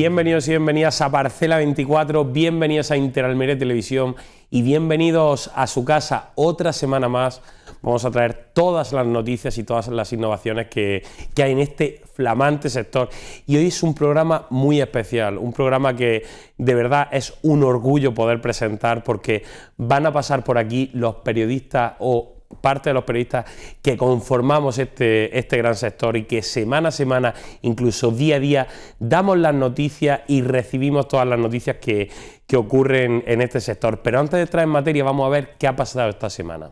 Bienvenidos y bienvenidas a Parcela 24, bienvenidos a Interalmería Televisión y bienvenidos a su casa otra semana más. Vamos a traer todas las noticias y todas las innovaciones que, que hay en este flamante sector. Y hoy es un programa muy especial, un programa que de verdad es un orgullo poder presentar porque van a pasar por aquí los periodistas o parte de los periodistas que conformamos este, este gran sector y que semana a semana, incluso día a día, damos las noticias y recibimos todas las noticias que, que ocurren en este sector. Pero antes de entrar en materia, vamos a ver qué ha pasado esta semana.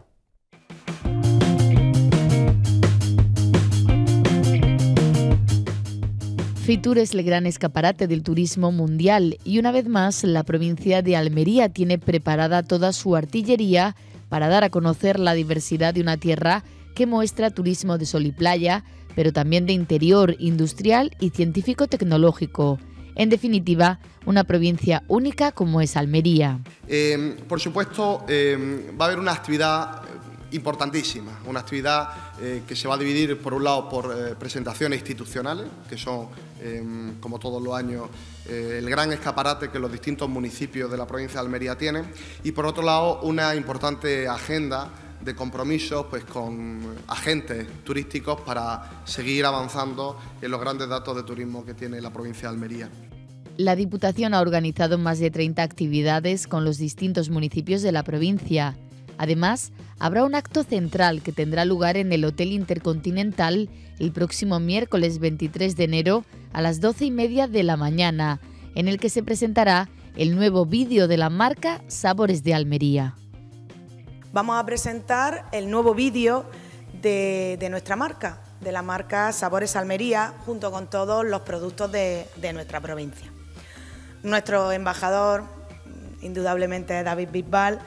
Fitur es el gran escaparate del turismo mundial y una vez más la provincia de Almería tiene preparada toda su artillería para dar a conocer la diversidad de una tierra que muestra turismo de sol y playa, pero también de interior, industrial y científico-tecnológico. En definitiva, una provincia única como es Almería. Eh, por supuesto, eh, va a haber una actividad importantísima, una actividad eh, que se va a dividir por un lado por eh, presentaciones institucionales, que son em, como todos los años eh, el gran escaparate que los distintos municipios de la provincia de Almería tienen, y por otro lado una importante agenda de compromisos pues, con agentes turísticos para seguir avanzando en los grandes datos de turismo que tiene la provincia de Almería. La Diputación ha organizado más de 30 actividades con los distintos municipios de la provincia. Además, habrá un acto central que tendrá lugar en el Hotel Intercontinental el próximo miércoles 23 de enero a las 12 y media de la mañana, en el que se presentará el nuevo vídeo de la marca Sabores de Almería. Vamos a presentar el nuevo vídeo de, nuestra marca, de la marca Sabores Almería, junto con todos los productos de, nuestra provincia. Nuestro embajador, indudablemente, David Bisbal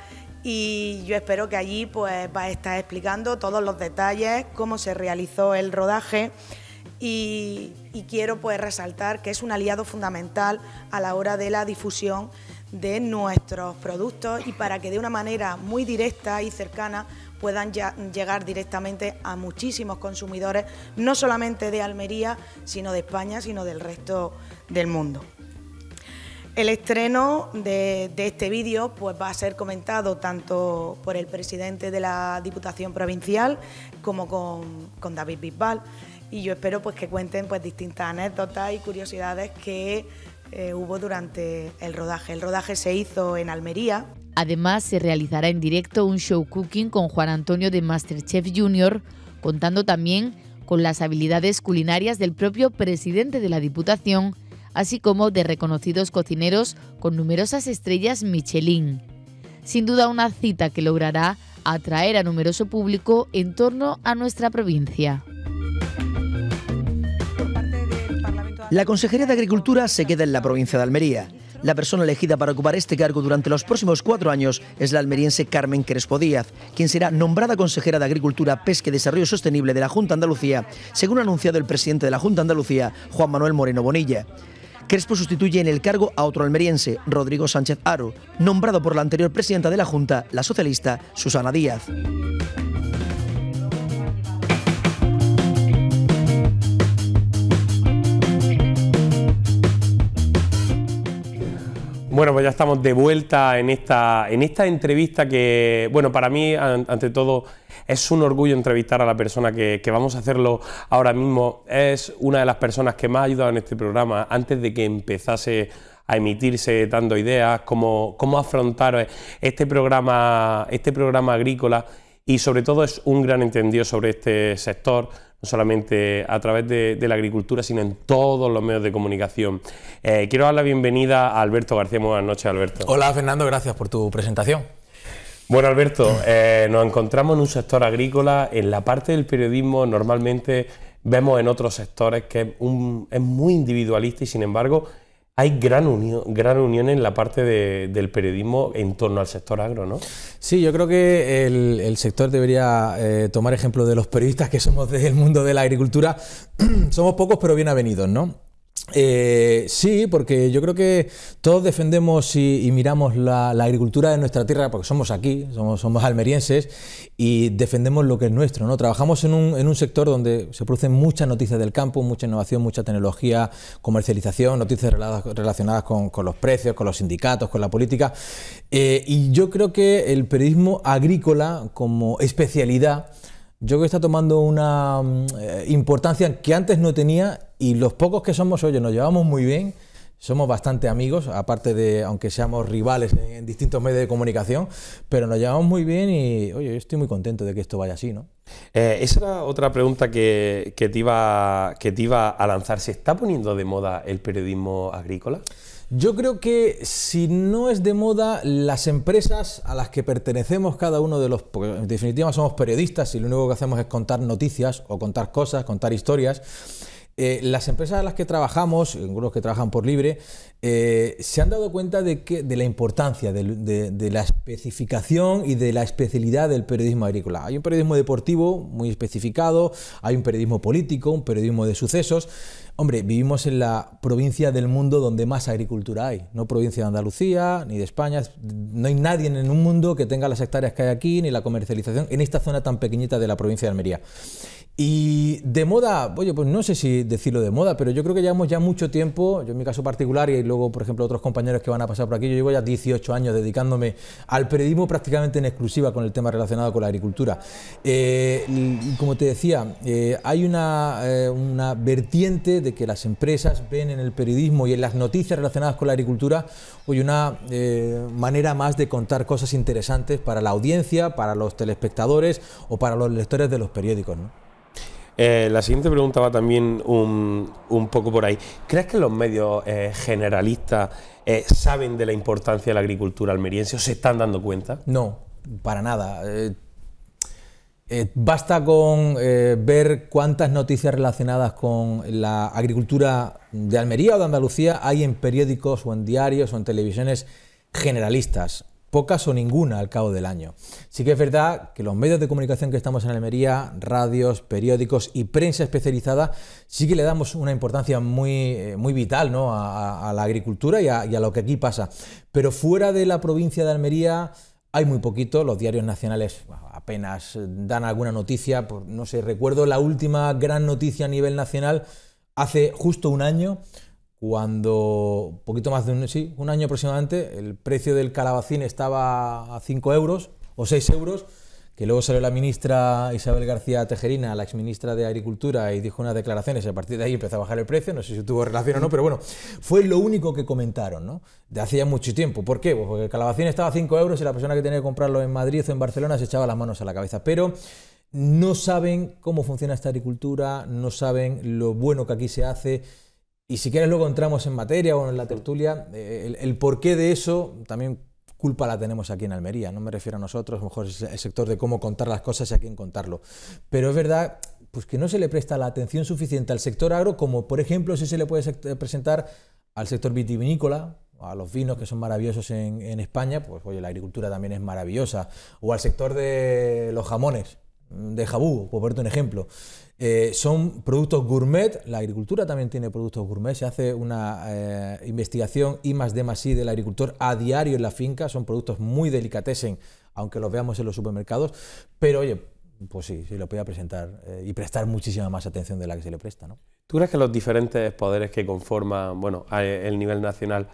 y yo espero que allí pues va a estar explicando todos los detalles, cómo se realizó el rodaje y, quiero pues resaltar que es un aliado fundamental a la hora de la difusión de nuestros productos y para que de una manera muy directa y cercana puedan llegar directamente a muchísimos consumidores, no solamente de Almería, sino de España, sino del resto del mundo. El estreno de, este vídeo pues, va a ser comentado tanto por el presidente de la Diputación Provincial como con, David Bisbal y yo espero pues, que cuenten pues, distintas anécdotas y curiosidades que eh, hubo durante el rodaje. El rodaje se hizo en Almería. Además se realizará en directo un show cooking con Juan Antonio de Masterchef Junior, contando también con las habilidades culinarias del propio presidente de la Diputación, así como de reconocidos cocineros con numerosas estrellas Michelin. Sin duda una cita que logrará atraer a numeroso público en torno a nuestra provincia. La Consejería de Agricultura se queda en la provincia de Almería. La persona elegida para ocupar este cargo durante los próximos cuatro años es la almeriense Carmen Crespo Díaz, quien será nombrada consejera de Agricultura, Pesca y Desarrollo Sostenible de la Junta Andalucía, según ha anunciado el presidente de la Junta Andalucía, Juan Manuel Moreno Bonilla. Crespo sustituye en el cargo a otro almeriense, Rodrigo Sánchez Aro, nombrado por la anterior presidenta de la Junta, la socialista Susana Díaz. Bueno, pues ya estamos de vuelta en esta, en esta entrevista que, bueno, para mí, ante todo, es un orgullo entrevistar a la persona que, vamos a hacerlo ahora mismo. Es una de las personas que más ha ayudado en este programa antes de que empezase a emitirse dando ideas, cómo, cómo afrontar este programa, este programa agrícola y sobre todo es un gran entendido sobre este sector, no solamente a través de, la agricultura, sino en todos los medios de comunicación. Eh, quiero dar la bienvenida a Alberto García. Buenas noches, Alberto. Hola, Fernando, gracias por tu presentación. Bueno, Alberto, eh, nos encontramos en un sector agrícola. En la parte del periodismo normalmente vemos en otros sectores que es, muy individualista y sin embargo hay gran unión, gran unión en la parte del periodismo en torno al sector agro, ¿no? Sí, yo creo que el, sector debería eh, tomar ejemplo de los periodistas que somos del mundo de la agricultura. somos pocos pero bien avenidos, ¿no? Eh, sí, porque yo creo que todos defendemos y, miramos la, agricultura de nuestra tierra, porque somos aquí, somos, almerienses, y defendemos lo que es nuestro. ¿no? Trabajamos en un, sector donde se producen muchas noticias del campo, mucha innovación, mucha tecnología, comercialización, noticias relacionadas con, los precios, con los sindicatos, con la política. Eh, y yo creo que el periodismo agrícola como especialidad, yo creo que está tomando una mm, eh, importancia que antes no tenía y los pocos que somos, oye, nos llevamos muy bien, somos bastante amigos, aparte de, aunque seamos rivales en, distintos medios de comunicación, pero nos llevamos muy bien y, oye, yo estoy muy contento de que esto vaya así, ¿no? Eh, esa era otra pregunta que, que, te iba, que te iba a lanzar. ¿Se está poniendo de moda el periodismo agrícola? Yo creo que si no es de moda, las empresas a las que pertenecemos cada uno de los, porque en definitiva somos periodistas y lo único que hacemos es contar noticias o contar cosas, contar historias, eh, las empresas a las que trabajamos, los que trabajan por libre, eh, se han dado cuenta de, que, de la importancia de, la especificación y de la especialidad del periodismo agrícola. Hay un periodismo deportivo muy especificado, hay un periodismo político, un periodismo de sucesos. Hombre, vivimos en la provincia del mundo donde más agricultura hay, no provincia de Andalucía ni de España. No hay nadie en un mundo que tenga las hectáreas que hay aquí ni la comercialización en esta zona tan pequeñita de la provincia de Almería. Y de moda, oye, pues no sé si decirlo de moda, pero yo creo que llevamos ya mucho tiempo, yo en mi caso particular y luego, por ejemplo, otros compañeros que van a pasar por aquí. Yo llevo ya 18 años dedicándome al periodismo prácticamente en exclusiva con el tema relacionado con la agricultura. y eh, como te decía, eh, hay una, eh, una vertiente de que las empresas ven en el periodismo y en las noticias relacionadas con la agricultura hoy una manera más de contar cosas interesantes para la audiencia, para los telespectadores o para los lectores de los periódicos. Eh, la siguiente pregunta va también un, poco por ahí. ¿Crees que los medios eh, generalistas eh, saben de la importancia de la agricultura almeriense o se están dando cuenta? No, para nada. basta con ver cuántas noticias relacionadas con la agricultura de Almería o de Andalucía hay en periódicos o en diarios o en televisiones generalistas pocas o ninguna al cabo del año. Sí que es verdad que los medios de comunicación que estamos en Almería, radios, periódicos y prensa especializada, sí que le damos una importancia muy, eh, muy vital a, la agricultura y a, y a lo que aquí pasa. Pero fuera de la provincia de Almería, hay muy poquito, los diarios nacionales apenas eh, dan alguna noticia, pues, no sé, recuerdo la última gran noticia a nivel nacional hace justo un año cuando, un poquito más de un, año aproximadamente, el precio del calabacín estaba a 5 euros o 6 euros, que luego salió la ministra Isabel García Tejerina, la exministra de Agricultura, y dijo unas declaraciones, y a partir de ahí empezó a bajar el precio, no sé si tuvo relación o no, pero bueno, fue lo único que comentaron, ¿no? De hacía mucho tiempo. ¿Por qué? Pues porque el calabacín estaba a 5 euros y la persona que tenía que comprarlo en Madrid o en Barcelona se echaba las manos a la cabeza. Pero no saben cómo funciona esta agricultura, no saben lo bueno que aquí se hace y si quieres luego entramos en materia o en la tertulia, eh, el, porqué de eso también culpa la tenemos aquí en Almería, no me refiero a nosotros, a lo mejor es el sector de cómo contar las cosas y a quién contarlo. Pero es verdad pues que no se le presta la atención suficiente al sector agro como por ejemplo si se le puede presentar al sector vitivinícola, a los vinos que son maravillosos en, España, pues oye, la agricultura también es maravillosa, o al sector de los jamones, de jabú, por ponerte un ejemplo. Eh, son productos gourmet, la agricultura también tiene productos gourmet, se hace una eh, investigación y más de más del agricultor a diario en la finca, son productos muy delicatesen aunque los veamos en los supermercados, pero oye, pues sí, se voy a presentar eh, y prestar muchísima más atención de la que se le presta. ¿no? ¿Tú crees que los diferentes poderes que conforman bueno, el nivel nacional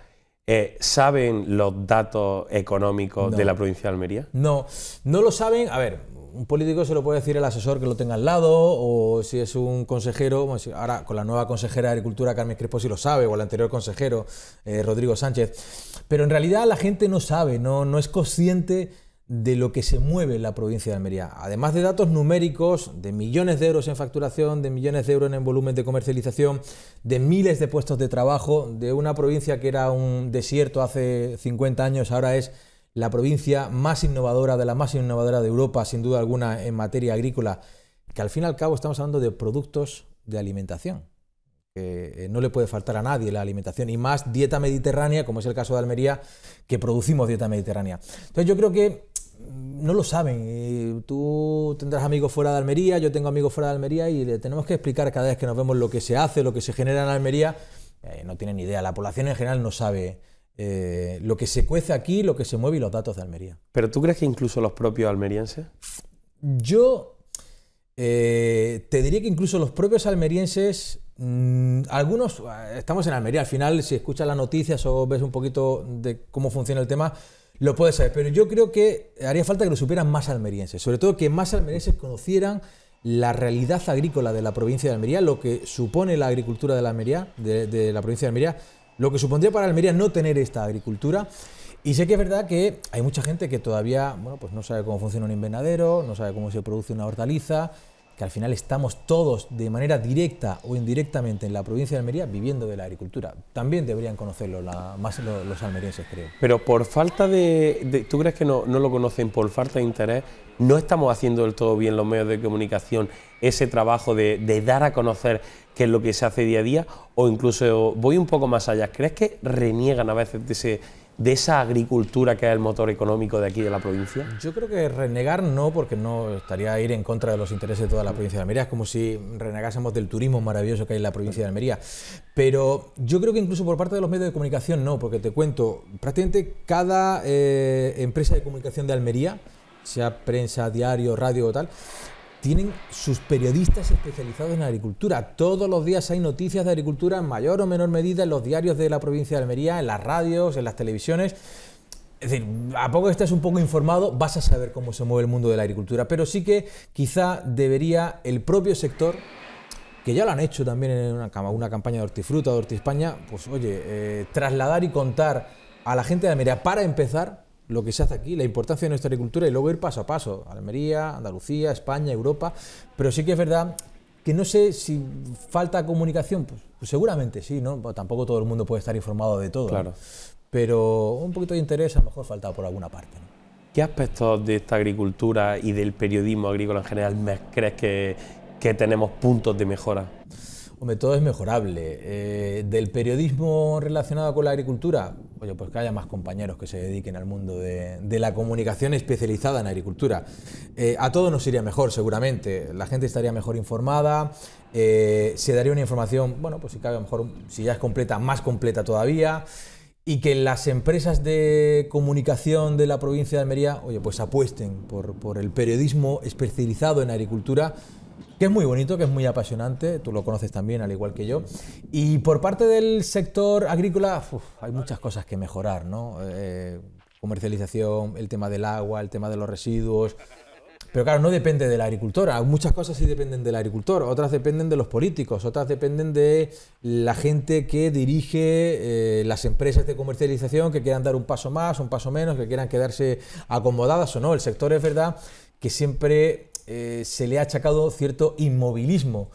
eh, ¿saben los datos económicos de la provincia de Almería? No, no lo saben. A ver, un político se lo puede decir el asesor que lo tenga al lado, o si es un consejero, ahora con la nueva consejera de Agricultura, Carmen Crespo, si lo sabe, o el anterior consejero, eh, Rodrigo Sánchez. Pero en realidad la gente no sabe, no, no es consciente de lo que se mueve en la provincia de Almería. Además de datos numéricos de millones de euros en facturación, de millones de euros en volumen de comercialización, de miles de puestos de trabajo, de una provincia que era un desierto hace 50 años, ahora es la provincia más innovadora, de la más innovadora de Europa, sin duda alguna, en materia agrícola, que al fin y al cabo estamos hablando de productos de alimentación. Eh, no le puede faltar a nadie la alimentación y más dieta mediterránea, como es el caso de Almería, que producimos dieta mediterránea. Entonces yo creo que no lo saben. tú tendrás amigos fuera de Almería, yo tengo amigos fuera de Almería y le tenemos que explicar cada vez que nos vemos lo que se hace, lo que se genera en Almería. Eh, no tienen ni idea, la población en general no sabe eh, lo que se cuece aquí, lo que se mueve y los datos de Almería. ¿Pero tú crees que incluso los propios almerienses? Yo eh, te diría que incluso los propios almerienses, mm, algunos, estamos en Almería, al final si escuchas las noticias o ves un poquito de cómo funciona el tema, lo puede saber, pero yo creo que haría falta que lo supieran más almerienses, sobre todo que más almerienses conocieran la realidad agrícola de la provincia de Almería, lo que supone la agricultura de la Almería, de, la provincia de Almería, lo que supondría para Almería no tener esta agricultura. Y sé que es verdad que hay mucha gente que todavía bueno, pues no sabe cómo funciona un invernadero, no sabe cómo se produce una hortaliza, que al final estamos todos de manera directa o indirectamente en la provincia de Almería viviendo de la agricultura. También deberían conocerlo más los, almerienses, creo. Pero por falta de, ¿Tú crees que no, lo conocen por falta de interés? ¿No estamos haciendo del todo bien los medios de comunicación ese trabajo de, de dar a conocer qué es lo que se hace día a día? O incluso voy un poco más allá. ¿Crees que reniegan a veces de ese de esa agricultura que es el motor económico de aquí de la provincia? Yo creo que renegar no, porque no estaría a ir en contra de los intereses de toda la provincia de Almería. Es como si renegásemos del turismo maravilloso que hay en la provincia de Almería. Pero yo creo que incluso por parte de los medios de comunicación no, porque te cuento, prácticamente cada eh, empresa de comunicación de Almería, sea prensa, diario, radio o tal, tienen sus periodistas especializados en agricultura. Todos los días hay noticias de agricultura en mayor o menor medida en los diarios de la provincia de Almería, en las radios, en las televisiones. Es decir, a poco que estés un poco informado, vas a saber cómo se mueve el mundo de la agricultura. Pero sí que quizá debería el propio sector, que ya lo han hecho también en una, campaña de hortifruta, de hortispaña, pues oye, eh, trasladar y contar a la gente de Almería, para empezar, lo que se hace aquí, la importancia de nuestra agricultura y luego ir paso a paso, Almería, Andalucía, España, Europa, pero sí que es verdad que no sé si falta comunicación, pues, pues seguramente sí, ¿no? Tampoco todo el mundo puede estar informado de todo. Claro. Pero un poquito de interés a lo mejor falta por alguna parte. ¿Qué aspectos de esta agricultura y del periodismo agrícola en general crees que, que tenemos puntos de mejora? Hombre, todo es mejorable. Eh, del periodismo relacionado con la agricultura, oye, pues que haya más compañeros que se dediquen al mundo de, la comunicación especializada en agricultura. Eh, a todos nos iría mejor, seguramente. La gente estaría mejor informada, eh, se daría una información, bueno, pues si cabe, mejor, si ya es completa, más completa todavía. Y que las empresas de comunicación de la provincia de Almería, oye, pues apuesten por, por el periodismo especializado en agricultura que es muy bonito, que es muy apasionante, tú lo conoces también, al igual que yo. Y por parte del sector agrícola, hay muchas cosas que mejorar, ¿no? Eh, comercialización, el tema del agua, el tema de los residuos. Pero claro, no depende de la agricultora. Muchas cosas sí dependen del agricultor, otras dependen de los políticos, otras dependen de la gente que dirige eh, las empresas de comercialización que quieran dar un paso más, un paso menos, que quieran quedarse acomodadas o no. El sector es verdad que siempre eh, se le ha achacado cierto inmovilismo.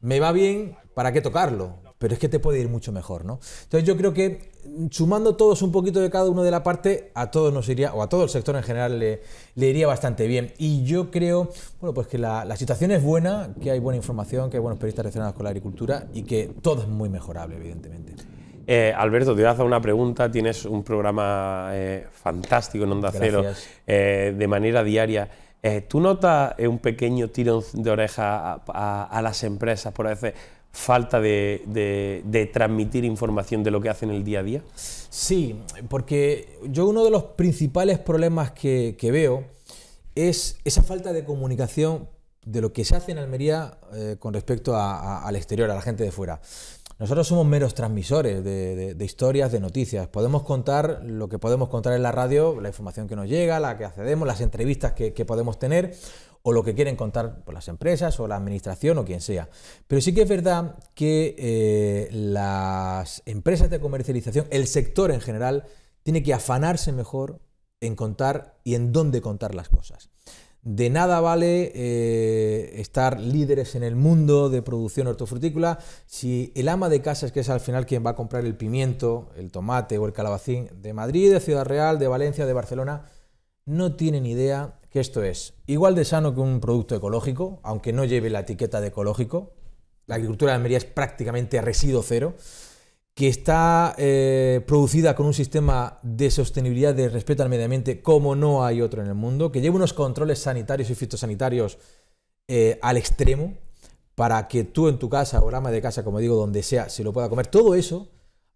Me va bien, ¿para qué tocarlo? Pero es que te puede ir mucho mejor, ¿no? Entonces yo creo que mm, sumando todos un poquito de cada uno de la parte, a todos nos iría, o a todo el sector en general le, iría bastante bien. Y yo creo, bueno, pues que la, situación es buena, que hay buena información, que hay buenos periodistas relacionados con la agricultura y que todo es muy mejorable, evidentemente. Eh, Alberto, te hacer una pregunta. Tienes un programa eh, fantástico en Onda Cero, de manera diaria. Eh, ¿Tú notas eh, un pequeño tiro de oreja a, las empresas por veces falta de, transmitir información de lo que hacen el día a día? Sí, porque yo uno de los principales problemas que, veo es esa falta de comunicación de lo que se hace en Almería eh, con respecto al exterior, a la gente de fuera. Nosotros somos meros transmisores de, historias, de noticias. Podemos contar lo que podemos contar en la radio, la información que nos llega, la que accedemos, las entrevistas que, podemos tener o lo que quieren contar pues, las empresas o la administración o quien sea. Pero sí que es verdad que eh, las empresas de comercialización, el sector en general, tiene que afanarse mejor en contar y en dónde contar las cosas. De nada vale eh, estar líderes en el mundo de producción hortofrutícola si el ama de casa es que es al final quien va a comprar el pimiento, el tomate o el calabacín de Madrid, de Ciudad Real, de Valencia, de Barcelona, no tienen ni idea que esto es igual de sano que un producto ecológico, aunque no lleve la etiqueta de ecológico. La agricultura de Almería es prácticamente residuo cero que está eh, producida con un sistema de sostenibilidad de respeto al medio ambiente como no hay otro en el mundo, que lleva unos controles sanitarios y fitosanitarios eh, al extremo para que tú en tu casa o el ama de casa, como digo, donde sea, se lo pueda comer. Todo eso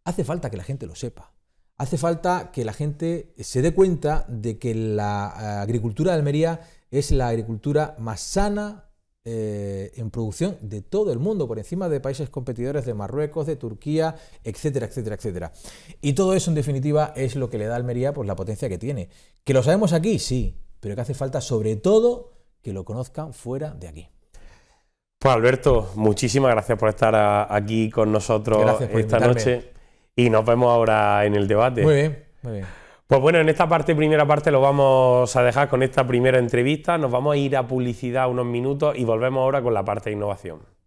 hace falta que la gente lo sepa. Hace falta que la gente se dé cuenta de que la eh, agricultura de Almería es la agricultura más sana, eh, en producción de todo el mundo, por encima de países competidores de Marruecos, de Turquía, etcétera, etcétera, etcétera. Y todo eso, en definitiva, es lo que le da a Almería pues, la potencia que tiene. ¿Que lo sabemos aquí? Sí, pero que hace falta, sobre todo, que lo conozcan fuera de aquí. Pues Alberto, muchísimas gracias por estar aquí con nosotros esta noche y nos vemos ahora en el debate. Muy bien, muy bien. Pues bueno, en esta parte, primera parte, lo vamos a dejar con esta primera entrevista. Nos vamos a ir a publicidad unos minutos y volvemos ahora con la parte de innovación.